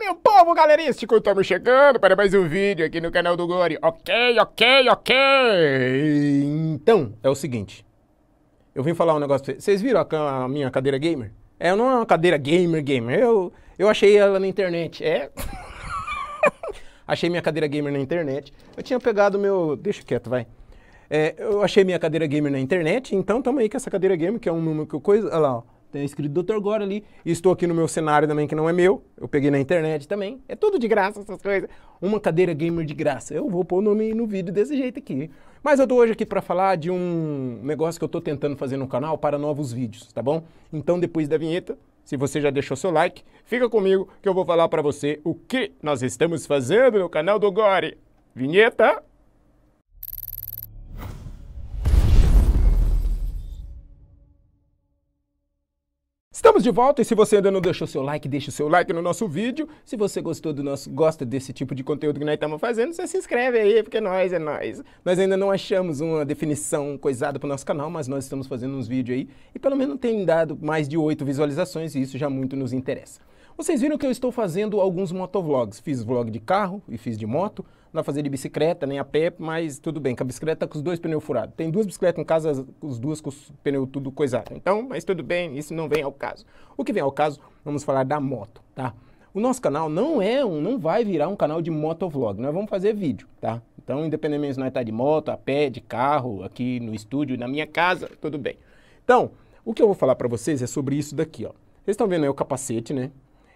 meu povo galerístico, estamos chegando para mais um vídeo aqui no canal do Gore. Ok, ok, ok. Então, é o seguinte. Eu vim falar um negócio pra vocês. Vocês viram a, a minha cadeira gamer? É, não é uma cadeira gamer, gamer. Eu, eu achei ela na internet. É. achei minha cadeira gamer na internet. Eu tinha pegado meu... Deixa quieto, vai. É, eu achei minha cadeira gamer na internet, então tamo aí com essa cadeira gamer, que é um número que eu coisa... Olha lá, ó tem escrito Dr. Gore ali. E estou aqui no meu cenário também, que não é meu. Eu peguei na internet também. É tudo de graça essas coisas. Uma cadeira gamer de graça. Eu vou pôr o nome no vídeo desse jeito aqui. Mas eu tô hoje aqui para falar de um negócio que eu estou tentando fazer no canal para novos vídeos, tá bom? Então depois da vinheta, se você já deixou seu like, fica comigo que eu vou falar para você o que nós estamos fazendo no canal do Gore. Vinheta! Estamos de volta e se você ainda não deixou seu like, deixa o seu like no nosso vídeo. Se você gostou do nosso, gosta desse tipo de conteúdo que nós estamos fazendo, você se inscreve aí, porque nós é nós. É nós ainda não achamos uma definição coisada para o nosso canal, mas nós estamos fazendo uns vídeos aí e pelo menos tem dado mais de oito visualizações e isso já muito nos interessa. Vocês viram que eu estou fazendo alguns motovlogs. Fiz vlog de carro e fiz de moto não fazer de bicicleta, nem a pé, mas tudo bem, que a bicicleta com os dois pneus furados. Tem duas bicicletas em casa, os duas com os pneus tudo coisado. Então, mas tudo bem, isso não vem ao caso. O que vem ao caso, vamos falar da moto, tá? O nosso canal não é um, não vai virar um canal de motovlog, nós vamos fazer vídeo, tá? Então, independentemente se nós tá de moto, a pé, de carro, aqui no estúdio, na minha casa, tudo bem. Então, o que eu vou falar para vocês é sobre isso daqui, ó. Vocês estão vendo aí o capacete, né?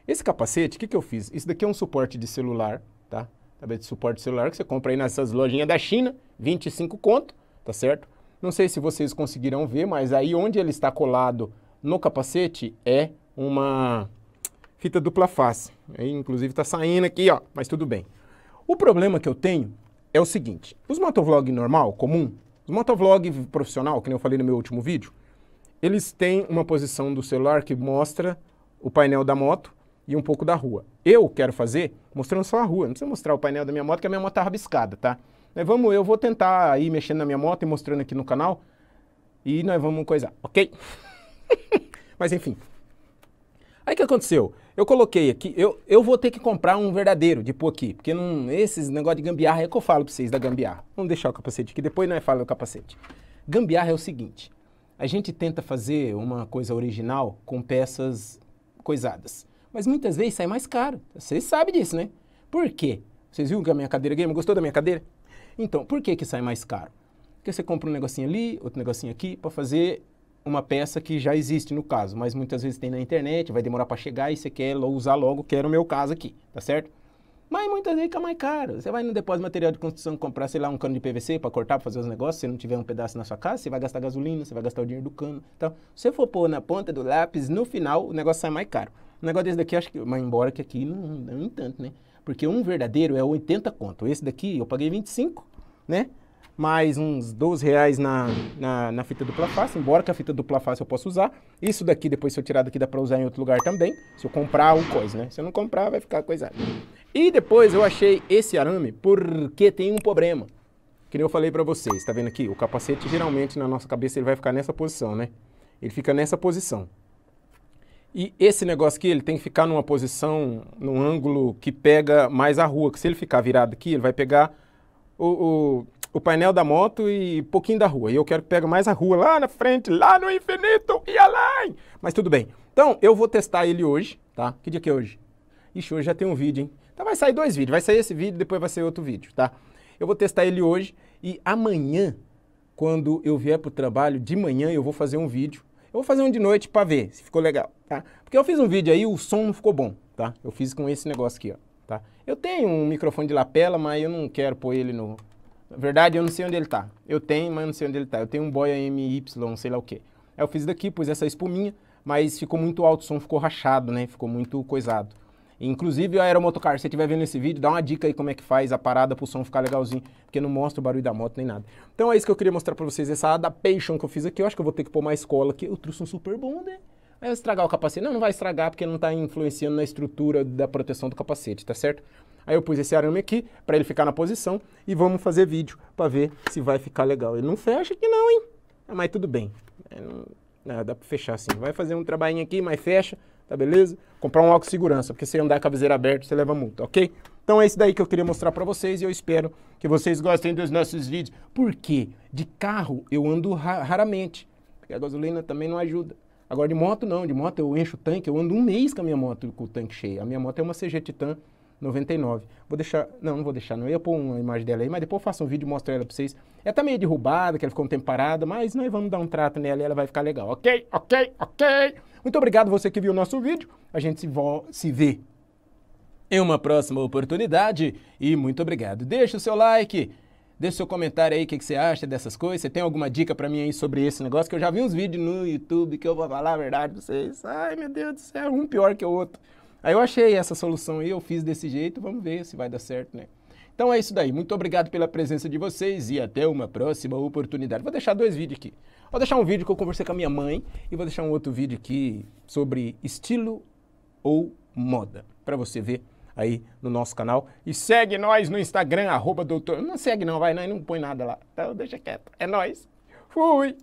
Esse capacete, o que, que eu fiz? Isso daqui é um suporte de celular, tá? Tablet de suporte celular que você compra aí nessas lojinhas da China, 25 conto, tá certo? Não sei se vocês conseguirão ver, mas aí onde ele está colado no capacete é uma fita dupla face. Aí, inclusive, está saindo aqui, ó, mas tudo bem. O problema que eu tenho é o seguinte: os motovlog normal, comum, os motovlog profissional, que nem eu falei no meu último vídeo, eles têm uma posição do celular que mostra o painel da moto e um pouco da rua. Eu quero fazer mostrando só a rua, não precisa mostrar o painel da minha moto, que a minha moto tá rabiscada, tá? Nós vamos, eu vou tentar ir mexendo na minha moto e mostrando aqui no canal, e nós vamos coisar, ok? Mas enfim. Aí o que aconteceu? Eu coloquei aqui, eu, eu vou ter que comprar um verdadeiro de pôr aqui, porque não, esses negócio de gambiarra é que eu falo para vocês da gambiarra. Vamos deixar o capacete aqui, depois nós falamos o capacete. Gambiarra é o seguinte, a gente tenta fazer uma coisa original com peças coisadas mas muitas vezes sai mais caro. Você sabe disso, né? Por quê? Vocês viram que a minha cadeira game? Gostou da minha cadeira? Então, por que que sai mais caro? Porque você compra um negocinho ali, outro negocinho aqui, para fazer uma peça que já existe no caso, mas muitas vezes tem na internet, vai demorar para chegar e você quer usar logo, que era o meu caso aqui, tá certo? Mas muitas vezes fica mais caro. Você vai no depósito de material de construção comprar, sei lá, um cano de PVC para cortar, para fazer os negócios, se não tiver um pedaço na sua casa, você vai gastar gasolina, você vai gastar o dinheiro do cano. Então, se você for pôr na ponta do lápis, no final o negócio sai mais caro. Um negócio desse daqui, acho que. Mas embora que aqui não, não tanto, né? Porque um verdadeiro é 80 conto. Esse daqui eu paguei 25, né? Mais uns 12 reais na, na, na fita dupla face, embora que a fita dupla face eu possa usar. Isso daqui, depois se eu tirar daqui, dá pra usar em outro lugar também. Se eu comprar o coisa, né? Se eu não comprar, vai ficar coisado. E depois eu achei esse arame porque tem um problema. Que nem eu falei pra vocês, tá vendo aqui? O capacete geralmente na nossa cabeça ele vai ficar nessa posição, né? Ele fica nessa posição. E esse negócio aqui, ele tem que ficar numa posição, num ângulo que pega mais a rua, que se ele ficar virado aqui, ele vai pegar o, o, o painel da moto e pouquinho da rua. E eu quero que pegue mais a rua lá na frente, lá no infinito e além. Mas tudo bem. Então, eu vou testar ele hoje, tá? Que dia que é hoje? Ixi, hoje já tem um vídeo, hein? Então vai sair dois vídeos. Vai sair esse vídeo, depois vai sair outro vídeo, tá? Eu vou testar ele hoje e amanhã, quando eu vier pro trabalho, de manhã eu vou fazer um vídeo. Eu vou fazer um de noite para ver se ficou legal tá? Porque eu fiz um vídeo aí, o som não ficou bom, tá? Eu fiz com esse negócio aqui, ó, tá? Eu tenho um microfone de lapela, mas eu não quero pôr ele no... Na verdade, eu não sei onde ele tá. Eu tenho, mas eu não sei onde ele tá. Eu tenho um Boya MY, sei lá o quê. Aí eu fiz daqui, pus essa espuminha, mas ficou muito alto, o som ficou rachado, né? Ficou muito coisado. Inclusive, a Aeromotocar, se você estiver vendo esse vídeo, dá uma dica aí como é que faz a parada para o som ficar legalzinho, porque não mostra o barulho da moto nem nada. Então é isso que eu queria mostrar para vocês, essa adaptation que eu fiz aqui. Eu acho que eu vou ter que pôr mais cola aqui. Eu trouxe um super bom, né? É estragar o capacete? Não, não vai estragar porque não está influenciando na estrutura da proteção do capacete, tá certo? Aí eu pus esse arame aqui para ele ficar na posição e vamos fazer vídeo para ver se vai ficar legal. Ele não fecha aqui não, hein? Ah, mas tudo bem. É, não... é, dá para fechar assim. Vai fazer um trabalhinho aqui, mas fecha, tá beleza? Comprar um álcool de segurança, porque se andar com a viseira aberta, você leva multa, ok? Então é isso daí que eu queria mostrar para vocês e eu espero que vocês gostem dos nossos vídeos. Por quê? De carro eu ando ra raramente, porque a gasolina também não ajuda. Agora, de moto, não. De moto eu encho o tanque, eu ando um mês com a minha moto com o tanque cheio. A minha moto é uma CG Titan 99. Vou deixar... Não, não vou deixar, não. Eu ia pôr uma imagem dela aí, mas depois eu faço um vídeo e mostro ela pra vocês. Ela é tá meio derrubada, que ela ficou um tempo parada, mas nós vamos dar um trato nela e ela vai ficar legal. Ok? Ok? Ok? Muito obrigado você que viu o nosso vídeo. A gente se, vo... se vê em uma próxima oportunidade e muito obrigado. Deixa o seu like Deixe seu comentário aí, o que, que, você acha dessas coisas. Você tem alguma dica para mim aí sobre esse negócio? Que eu já vi uns vídeos no YouTube que eu vou falar a verdade pra vocês. Ai, meu Deus do céu, um pior que o outro. Aí eu achei essa solução aí, eu fiz desse jeito, vamos ver se vai dar certo, né? Então é isso daí. Muito obrigado pela presença de vocês e até uma próxima oportunidade. Vou deixar dois vídeos aqui. Vou deixar um vídeo que eu conversei com a minha mãe e vou deixar um outro vídeo aqui sobre estilo ou moda, para você ver aí no nosso canal. E segue nós no Instagram, arroba doutor... Não segue não, vai, não, não põe nada lá. Então deixa quieto. É nós. Fui!